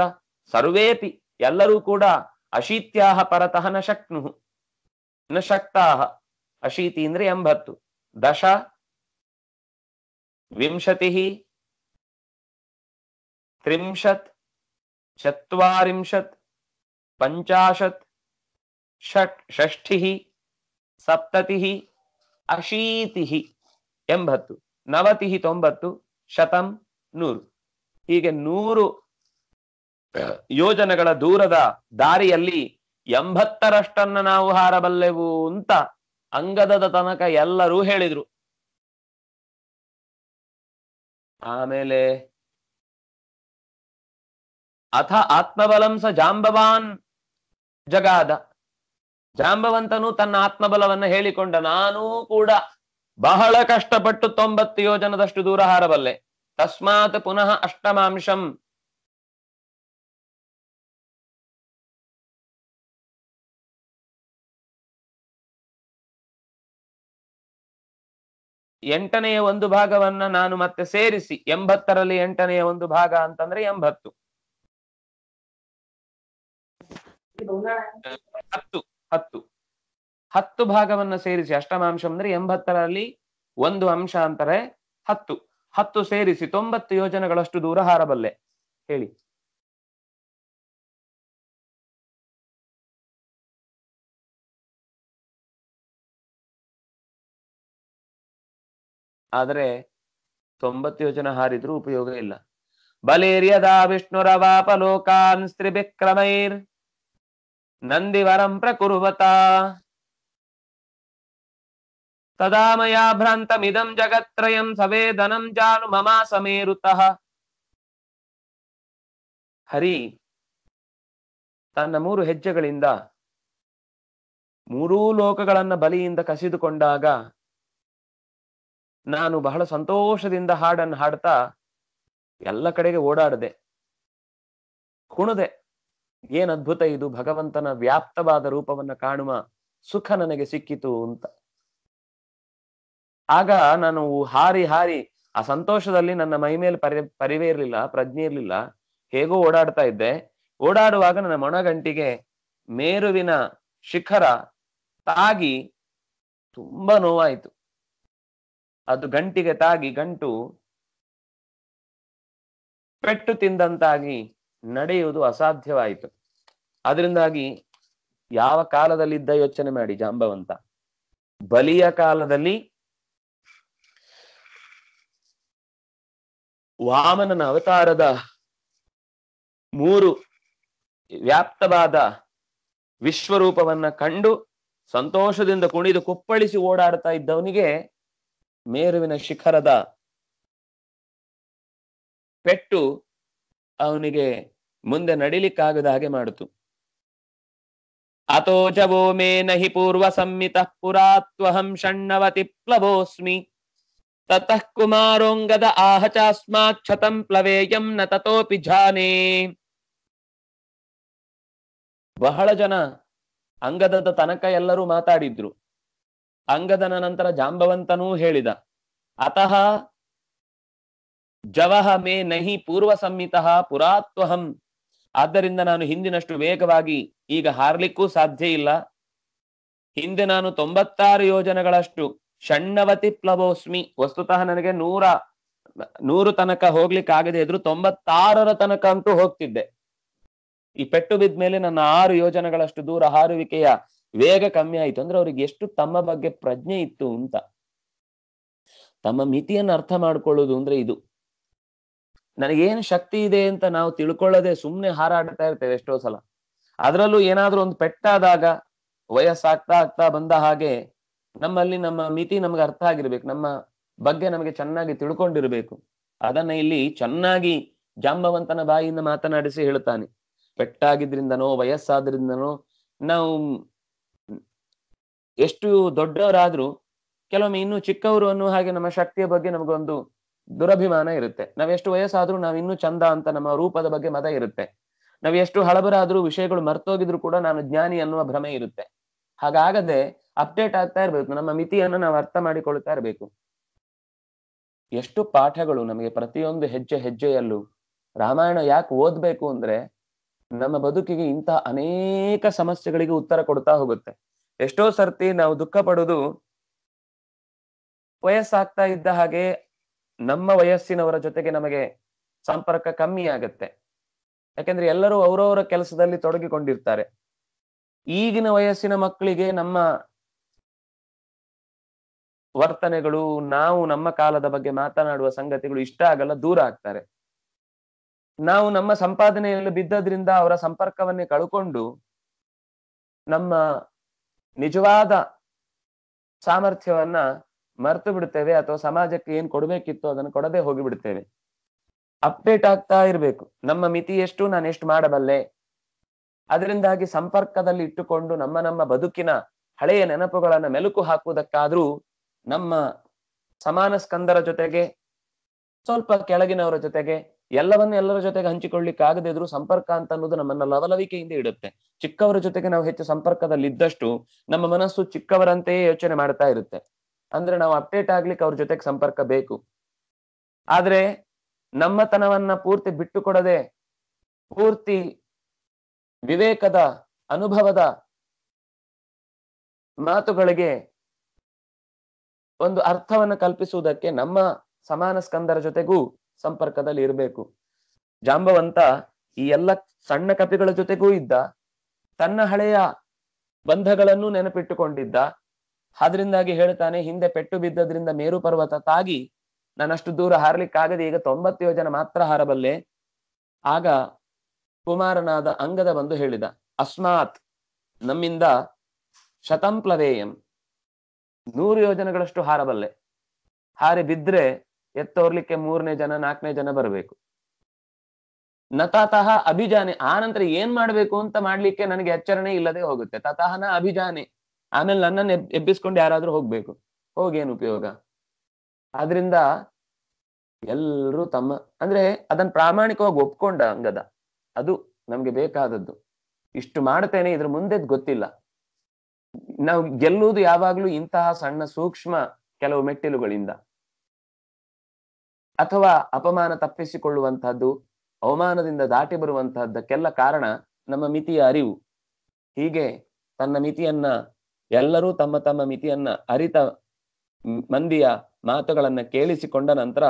ಸರ್ವೇಪಿ ಎಲ್ಲರೂ ಕೂಡ ಅಶೀತ್ಯಾಹ ಪರತಃ ನ ಶಕ್ನು ನ ಶಕ್ತಾಹ ಅಶೀತಿ ಅಂದ್ರೆ ಎಂಬತ್ತು ದಶ ವಿಂಶತಿ ತ್ರಿಂಶತ್ ಚತ್ವರಿಂಶತ್ ಪಂಚಾಶತ್ ಷಟ್ ಷಷ್ಠಿ ಸಪ್ತತಿ ಅಶೀತಿಹಿ ಎಂಬತ್ತು ನವತಿಹಿ ತೊಂಬತ್ತು ಶತಂ ನೂರು ಹೀಗೆ ನೂರು ಯೋಜನೆಗಳ ದೂರದ ದಾರಿಯಲ್ಲಿ ಎಂಬತ್ತರಷ್ಟನ್ನ ನಾವು ಹಾರಬಲ್ಲೆವು ಅಂತ ಅಂಗದದ ತನಕ ಎಲ್ಲರೂ ಹೇಳಿದ್ರು ಆಮೇಲೆ ಅಥ ಆತ್ಮಬಲಂಸ ಜಾಂಬವಾನ್ ಜಗಾದ ಜಾಂಬವಂತನು ತನ್ನ ಆತ್ಮಬಲವನ್ನ ಹೇಳಿಕೊಂಡ ನಾನೂ ಕೂಡ ಬಹಳ ಕಷ್ಟಪಟ್ಟು ತೊಂಬತ್ತು ಯೋಜನದಷ್ಟು ದೂರ ಹಾರಬಲ್ಲೆ ತಸ್ಮಾತ್ ಪುನಃ ಅಷ್ಟಮಾಂಶಂ ಎಂಟನೆಯ ಒಂದು ಭಾಗವನ್ನ ನಾನು ಮತ್ತೆ ಸೇರಿಸಿ ಎಂಬತ್ತರಲ್ಲಿ ಎಂಟನೆಯ ಒಂದು ಭಾಗ ಅಂತಂದ್ರೆ ಎಂಬತ್ತು ಹತ್ತು ಹತ್ತು ಭಾಗವನ್ನು ಸೇರಿಸಿ ಅಷ್ಟಮಾಂಶ ಅಂದ್ರೆ ಎಂಬತ್ತರಲ್ಲಿ ಒಂದು ಅಂಶ ಅಂತಾರೆ ಹತ್ತು ಹತ್ತು ಸೇರಿಸಿ ತೊಂಬತ್ತು ಯೋಜನೆಗಳಷ್ಟು ದೂರ ಹಾರಬಲ್ಲೆ ಹೇಳಿ ಆದರೆ ತೊಂಬತ್ತು ಯೋಜನೆ ಹಾರಿದ್ರೂ ಉಪಯೋಗ ಇಲ್ಲ ಬಲೇರ್ಯದಾ ವಿಷ್ಣುರವಾಪಲೋಕಾನ್ ಸ್ತ್ರಿಬಿಕ್ರಮೈರ್ ನಂದಿವರಂ ಪ್ರಕುರುವತ ತದಾ ಮಯಾ ಭ್ರಾಂತಮಿದಂ ಜಗತ್ರಯಂ ಸವೇದನಂ ಜಾನು ಮಮಾ ಸಮೇರುತಃ ಹರಿ ತನ್ನ ಮೂರು ಹೆಜ್ಜೆಗಳಿಂದ ಮೂರೂ ಲೋಕಗಳನ್ನ ಬಲಿಯಿಂದ ಕಸಿದುಕೊಂಡಾಗ ನಾನು ಬಹಳ ಸಂತೋಷದಿಂದ ಹಾಡನ್ನು ಹಾಡ್ತಾ ಎಲ್ಲ ಕಡೆಗೆ ಓಡಾಡದೆ ಕುಣದೆ ಏನ್ ಅದ್ಭುತ ಇದು ಭಗವಂತನ ವ್ಯಾಪ್ತವಾದ ರೂಪವನ್ನ ಕಾಣುವ ಸುಖ ನನಗೆ ಸಿಕ್ಕಿತು ಅಂತ ಆಗ ನಾನು ಹಾರಿ ಹಾರಿ ಆ ಸಂತೋಷದಲ್ಲಿ ನನ್ನ ಮೈ ಮೇಲೆ ಪರಿ ಪರಿವೇ ಇರ್ಲಿಲ್ಲ ಪ್ರಜ್ಞೆ ಇರ್ಲಿಲ್ಲ ಹೇಗೋ ಓಡಾಡ್ತಾ ಇದ್ದೆ ಓಡಾಡುವಾಗ ನನ್ನ ಮೊಣಗಂಟಿಗೆ ಮೇರುವಿನ ಶಿಖರ ತಾಗಿ ತುಂಬಾ ನೋವಾಯಿತು ಅದು ಗಂಟಿಗೆ ತಾಗಿ ಗಂಟು ಪೆಟ್ಟು ತಿಂದಂತಾಗಿ ನಡೆಯುವುದು ಅಸಾಧ್ಯವಾಯಿತು ಅದರಿಂದಾಗಿ ಯಾವ ಕಾಲದಲ್ಲಿದ್ದ ಯೋಚನೆ ಮಾಡಿ ಜಾಂಬವಂತ ಬಲಿಯ ಕಾಲದಲ್ಲಿ ವಾಮನನ ಅವತಾರದ ಮೂರು ವ್ಯಾಪ್ತವಾದ ವಿಶ್ವರೂಪವನ್ನ ಕಂಡು ಸಂತೋಷದಿಂದ ಕುಣಿದು ಕುಪ್ಪಳಿಸಿ ಓಡಾಡ್ತಾ ಇದ್ದವನಿಗೆ ಮೇರುವಿನ ಶಿಖರದ ಪೆಟ್ಟು ಅವನಿಗೆ ಮುಂದೆ ನಡಿಲಿಕ್ಕಾಗದ ಹಾಗೆ ಮಾಡಿತು ಅಥೋಚ ಮೇ ನಹಿ ಪೂರ್ವ ಸಂಹಿತ ಪುರಾತ್ವಹಂ ಷಣ್ಣವತಿ ಪ್ಲವೋಸ್ಮಿ ತತಃ ಕುಮಾರೋಂಗದ ಆಹ ಪ್ಲವೇಯಂ ನ ತತೋಪಿ ಜಾನೇ ಬಹಳ ಜನ ಅಂಗದದ ತನಕ ಎಲ್ಲರೂ ಮಾತಾಡಿದ್ರು ಅಂಗದನ ನಂತರ ಜಾಂಬವಂತನೂ ಹೇಳಿದ ಅತಃ ಜವಹ ಮೇ ನಹಿ ಪೂರ್ವ ಸಂಹಿತ ಪುರಾತ್ವಹಂ ಆದ್ದರಿಂದ ನಾನು ಹಿಂದಿನಷ್ಟು ವೇಗವಾಗಿ ಈಗ ಹಾರ್ಲಿಕ್ಕೂ ಸಾಧ್ಯ ಇಲ್ಲ ಹಿಂದೆ ನಾನು ತೊಂಬತ್ತಾರು ಯೋಜನೆಗಳಷ್ಟು ಷಣ್ಣವತಿ ಪ್ಲವೋಸ್ಮಿ ವಸ್ತುತಃ ನನಗೆ ನೂರ ನೂರು ತನಕ ಹೋಗ್ಲಿಕ್ಕಾಗದೆ ಇದ್ರು ತೊಂಬತ್ತಾರರ ತನಕ ಅಂತೂ ಹೋಗ್ತಿದ್ದೆ ಈ ಪೆಟ್ಟು ಬಿದ್ದ ಮೇಲೆ ನನ್ನ ಆರು ಯೋಜನೆಗಳಷ್ಟು ದೂರ ಹಾರುವಿಕೆಯ ವೇಗ ಕಮ್ಮಿ ಆಯಿತು ಅಂದ್ರೆ ಅವ್ರಿಗೆ ಎಷ್ಟು ತಮ್ಮ ಬಗ್ಗೆ ಪ್ರಜ್ಞೆ ಇತ್ತು ಅಂತ ತಮ್ಮ ಮಿತಿಯನ್ನು ಅರ್ಥ ಮಾಡ್ಕೊಳ್ಳೋದು ಅಂದ್ರೆ ಇದು ನನಗೇನು ಶಕ್ತಿ ಇದೆ ಅಂತ ನಾವು ತಿಳ್ಕೊಳ್ಳದೆ ಸುಮ್ನೆ ಹಾರಾಡ್ತಾ ಇರ್ತೇವೆ ಎಷ್ಟೋ ಸಲ ಅದರಲ್ಲೂ ಏನಾದ್ರೂ ಒಂದು ಪೆಟ್ಟಾದಾಗ ವಯಸ್ಸಾಗ್ತಾ ಆಗ್ತಾ ಬಂದ ಹಾಗೆ ನಮ್ಮಲ್ಲಿ ನಮ್ಮ ಮಿತಿ ನಮ್ಗೆ ಅರ್ಥ ಆಗಿರ್ಬೇಕು ನಮ್ಮ ಬಗ್ಗೆ ನಮಗೆ ಚೆನ್ನಾಗಿ ತಿಳ್ಕೊಂಡಿರ್ಬೇಕು ಅದನ್ನ ಇಲ್ಲಿ ಚೆನ್ನಾಗಿ ಜಾಂಬವಂತನ ಬಾಯಿಯಿಂದ ಮಾತನಾಡಿಸಿ ಹೇಳ್ತಾನೆ ಪೆಟ್ಟಾಗಿದ್ರಿಂದನೋ ವಯಸ್ಸಾದ್ರಿಂದನೋ ನಾವು ಎಷ್ಟು ದೊಡ್ಡವರಾದ್ರೂ ಕೆಲವೊಮ್ಮೆ ಇನ್ನೂ ಚಿಕ್ಕವರು ಅನ್ನೋ ಹಾಗೆ ನಮ್ಮ ಶಕ್ತಿಯ ಬಗ್ಗೆ ನಮಗೊಂದು ದುರಭಿಮಾನ ಇರುತ್ತೆ ಎಷ್ಟು ವಯಸ್ಸಾದ್ರೂ ಇನ್ನೂ ಚಂದ ಅಂತ ನಮ್ಮ ರೂಪದ ಬಗ್ಗೆ ಮದ ಇರುತ್ತೆ ನಾವ್ ಎಷ್ಟು ಹಳಬರಾದ್ರೂ ವಿಷಯಗಳು ಮರ್ತೋಗಿದ್ರು ಕೂಡ ನಾನು ಜ್ಞಾನಿ ಅನ್ನುವ ಭ್ರಮೆ ಇರುತ್ತೆ ಹಾಗಾಗದೆ ಅಪ್ಡೇಟ್ ಆಗ್ತಾ ಇರ್ಬೇಕು ನಮ್ಮ ಮಿತಿಯನ್ನು ನಾವು ಅರ್ಥ ಮಾಡಿಕೊಳ್ತಾ ಇರ್ಬೇಕು ಎಷ್ಟು ಪಾಠಗಳು ನಮಗೆ ಪ್ರತಿಯೊಂದು ಹೆಜ್ಜೆ ಹೆಜ್ಜೆಯಲ್ಲೂ ರಾಮಾಯಣ ಯಾಕೆ ಓದ್ಬೇಕು ಅಂದ್ರೆ ನಮ್ಮ ಬದುಕಿಗೆ ಇಂತಹ ಅನೇಕ ಸಮಸ್ಯೆಗಳಿಗೆ ಉತ್ತರ ಕೊಡ್ತಾ ಹೋಗುತ್ತೆ ಎಷ್ಟೋ ಸರ್ತಿ ನಾವು ದುಃಖ ಪಡೋದು ವಯಸ್ಸಾಗ್ತಾ ಇದ್ದ ಹಾಗೆ ನಮ್ಮ ವಯಸ್ಸಿನವರ ಜೊತೆಗೆ ನಮಗೆ ಸಂಪರ್ಕ ಕಮ್ಮಿ ಆಗತ್ತೆ ಯಾಕೆಂದ್ರೆ ಎಲ್ಲರೂ ಅವರವರ ಕೆಲಸದಲ್ಲಿ ತೊಡಗಿಕೊಂಡಿರ್ತಾರೆ ಈಗಿನ ವಯಸ್ಸಿನ ಮಕ್ಕಳಿಗೆ ನಮ್ಮ ವರ್ತನೆಗಳು ನಾವು ನಮ್ಮ ಕಾಲದ ಬಗ್ಗೆ ಮಾತನಾಡುವ ಸಂಗತಿಗಳು ಇಷ್ಟ ಆಗಲ್ಲ ದೂರ ಆಗ್ತಾರೆ ನಾವು ನಮ್ಮ ಸಂಪಾದನೆಯಲ್ಲಿ ಬಿದ್ದದ್ರಿಂದ ಅವರ ಸಂಪರ್ಕವನ್ನೇ ಕಳ್ಕೊಂಡು ನಮ್ಮ ನಿಜವಾದ ಸಾಮರ್ಥ್ಯವನ್ನ ಮರ್ತು ಬಿಡ್ತೇವೆ ಅಥವಾ ಸಮಾಜಕ್ಕೆ ಏನ್ ಕೊಡಬೇಕಿತ್ತು ಅದನ್ನು ಕೊಡದೆ ಹೋಗಿಬಿಡ್ತೇವೆ ಅಪ್ಡೇಟ್ ಆಗ್ತಾ ಇರಬೇಕು ನಮ್ಮ ಮಿತಿ ಎಷ್ಟು ನಾನು ಎಷ್ಟು ಮಾಡಬಲ್ಲೆ ಅದರಿಂದಾಗಿ ಸಂಪರ್ಕದಲ್ಲಿ ಇಟ್ಟುಕೊಂಡು ನಮ್ಮ ನಮ್ಮ ಬದುಕಿನ ಹಳೆಯ ನೆನಪುಗಳನ್ನ ಮೆಲುಕು ಹಾಕುವುದಕ್ಕಾದ್ರೂ ನಮ್ಮ ಸಮಾನ ಸ್ಕಂದರ ಜೊತೆಗೆ ಸ್ವಲ್ಪ ಕೆಳಗಿನವರ ಜೊತೆಗೆ ಎಲ್ಲವನ್ನು ಎಲ್ಲರ ಜೊತೆಗೆ ಹಂಚಿಕೊಳ್ಳಿಕ್ಕೆ ಆಗದಿದ್ರು ಸಂಪರ್ಕ ಅಂತ ಅನ್ನೋದು ನಮ್ಮನ್ನ ಲವಲವಿಕೆಯಿಂದ ಇಡುತ್ತೆ ಚಿಕ್ಕವರ ಜೊತೆಗೆ ನಾವು ಹೆಚ್ಚು ಸಂಪರ್ಕದಲ್ಲಿ ಇದ್ದಷ್ಟು ನಮ್ಮ ಮನಸ್ಸು ಚಿಕ್ಕವರಂತೆಯೇ ಯೋಚನೆ ಮಾಡ್ತಾ ಇರುತ್ತೆ ಅಂದ್ರೆ ನಾವು ಅಪ್ಡೇಟ್ ಆಗ್ಲಿಕ್ಕೆ ಅವ್ರ ಜೊತೆಗೆ ಸಂಪರ್ಕ ಬೇಕು ಆದ್ರೆ ನಮ್ಮತನವನ್ನ ಪೂರ್ತಿ ಬಿಟ್ಟು ಕೊಡದೆ ಪೂರ್ತಿ ವಿವೇಕದ ಅನುಭವದ ಮಾತುಗಳಿಗೆ ಒಂದು ಅರ್ಥವನ್ನು ಕಲ್ಪಿಸುವುದಕ್ಕೆ ನಮ್ಮ ಸಮಾನ ಸ್ಕಂದರ ಜೊತೆಗೂ ಸಂಪರ್ಕದಲ್ಲಿ ಇರಬೇಕು ಜಾಂಬವಂತ ಈ ಎಲ್ಲ ಸಣ್ಣ ಕಪಿಗಳ ಜೊತೆಗೂ ಇದ್ದ ತನ್ನ ಹಳೆಯ ಬಂಧಗಳನ್ನು ನೆನಪಿಟ್ಟುಕೊಂಡಿದ್ದ ಅದರಿಂದಾಗಿ ಹೇಳ್ತಾನೆ ಹಿಂದೆ ಪೆಟ್ಟು ಬಿದ್ದದ್ರಿಂದ ಮೇರು ಪರ್ವತ ತಾಗಿ ನಾನಷ್ಟು ದೂರ ಹಾರ್ಲಿಕ್ಕಾಗದೆ ಈಗ ತೊಂಬತ್ತು ಯೋಜನ ಮಾತ್ರ ಹಾರಬಲ್ಲೆ ಆಗ ಕುಮಾರನಾದ ಅಂಗದ ಬಂದು ಹೇಳಿದ ಅಸ್ಮಾತ್ ನಮ್ಮಿಂದ ಶತಂಪ್ಲವೇಯಂ ನೂರು ಯೋಜನೆಗಳಷ್ಟು ಹಾರಬಲ್ಲೆ ಹಾರಿ ಬಿದ್ರೆ ಎತ್ತೋರ್ಲಿಕ್ಕೆ ಮೂರನೇ ಜನ ನಾಲ್ಕನೇ ಜನ ಬರಬೇಕು ನತಾತಃ ಅಭಿಜಾನೆ ಆ ನಂತರ ಏನ್ ಮಾಡ್ಬೇಕು ಅಂತ ಮಾಡ್ಲಿಕ್ಕೆ ನನಗೆ ಎಚ್ಚರಣೆ ಇಲ್ಲದೆ ಹೋಗುತ್ತೆ ತತಃನ ಅಭಿಜಾನೆ ಆಮೇಲೆ ನನ್ನನ್ನು ಎಬ್ಬಿಸ್ಕೊಂಡು ಯಾರಾದ್ರೂ ಹೋಗ್ಬೇಕು ಹೋಗೇನು ಉಪಯೋಗ ಆದ್ರಿಂದ ಎಲ್ರೂ ತಮ್ಮ ಅಂದ್ರೆ ಅದನ್ನ ಪ್ರಾಮಾಣಿಕವಾಗಿ ಒಪ್ಕೊಂಡ ಅಂಗದ ಅದು ನಮ್ಗೆ ಬೇಕಾದದ್ದು ಇಷ್ಟು ಮಾಡ್ತೇನೆ ಇದ್ರ ಮುಂದೆ ಗೊತ್ತಿಲ್ಲ ನಾವು ಗೆಲ್ಲುವುದು ಯಾವಾಗ್ಲೂ ಇಂತಹ ಸಣ್ಣ ಸೂಕ್ಷ್ಮ ಕೆಲವು ಮೆಟ್ಟಿಲುಗಳಿಂದ ಅಥವಾ ಅಪಮಾನ ತಪ್ಪಿಸಿಕೊಳ್ಳುವಂತಹದ್ದು ಅವಮಾನದಿಂದ ದಾಟಿ ಬರುವಂತಹದ್ದಕ್ಕೆಲ್ಲ ಕಾರಣ ನಮ್ಮ ಮಿತಿಯ ಅರಿವು ಹೀಗೆ ತನ್ನ ಮಿತಿಯನ್ನ ಎಲ್ಲರೂ ತಮ್ಮ ತಮ್ಮ ಮಿತಿಯನ್ನ ಅರಿತ ಮಂದಿಯ ಮಾತುಗಳನ್ನ ಕೇಳಿಸಿಕೊಂಡ ನಂತರ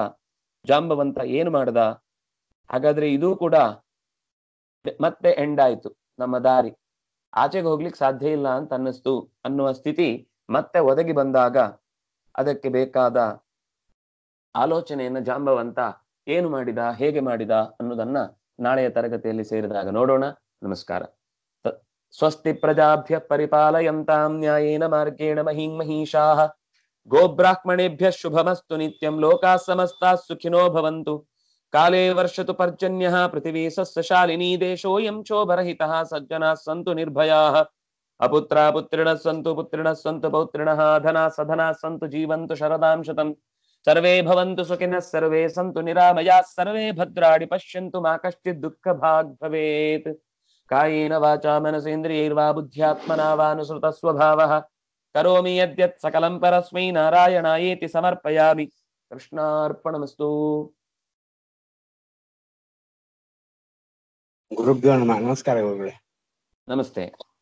ಜಾಂಬವಂತ ಏನು ಮಾಡ್ದ ಹಾಗಾದ್ರೆ ಇದೂ ಕೂಡ ಮತ್ತೆ ಎಂಡ್ ಆಯ್ತು ನಮ್ಮ ದಾರಿ ಆಚೆಗೆ ಹೋಗ್ಲಿಕ್ಕೆ ಸಾಧ್ಯ ಇಲ್ಲ ಅಂತ ಅನ್ನಿಸ್ತು ಅನ್ನುವ ಸ್ಥಿತಿ ಮತ್ತೆ ಒದಗಿ ಬಂದಾಗ ಅದಕ್ಕೆ ಬೇಕಾದ ಆಲೋಚನೆಯನ್ನ ಜಾಂಬವಂತ ಏನು ಮಾಡಿದ ಹೇಗೆ ಮಾಡಿದ ಅನ್ನೋದನ್ನ ನಾಳೆಯ ತರಗತಿಯಲ್ಲಿ ಸೇರಿದಾಗ ನೋಡೋಣ ನಮಸ್ಕಾರ स्वस्ति प्रजाभ्य परिपालयन्ताम् न्यायेन मार्गेण महीं महीषाः गोब्राह्मणेभ्यः शुभमस्तु नित्यं लोकाः समस्ताः सुखिनो भवन्तु काले वर्षतु पर्जन्यः पृथिवी सस्यशालिनी देशोऽयं चोभरहितः सज्जनाः सन्तु निर्भयाः अपुत्रा पुत्रिणः सन्तु पुत्रिणः सन्तु पौत्रिणः अधना सधना सन्तु जीवन्तु शरदां शतं सर्वे भवन्तु सुखिनः सर्वे सन्तु निरामयाः सर्वे भद्राणि पश्यन्तु मा कश्चित् दुःखभाग् भवेत् ಕಾಯೇನ ವಾಚಾ ಮನಸೇಂದ್ರಿಯೈರ್ವಾ ಬುದ್ಧ್ಯಾತ್ಮನಾ ವಾನುಸೃತ ಸ್ವಭಾವ ಕರೋಮಿ ಯದ್ಯತ್ ಸಕಲಂ ಪರಸ್ಮೈ ನಾರಾಯಣಾಯೇತಿ ಸಮರ್ಪಯಾಮಿ ಕೃಷ್ಣಾರ್ಪಣಮಸ್ತು ಗುರುಭ್ಯೋ ನಮಸ್ಕಾರ ಗುರುಗಳೇ ನಮಸ್ತೆ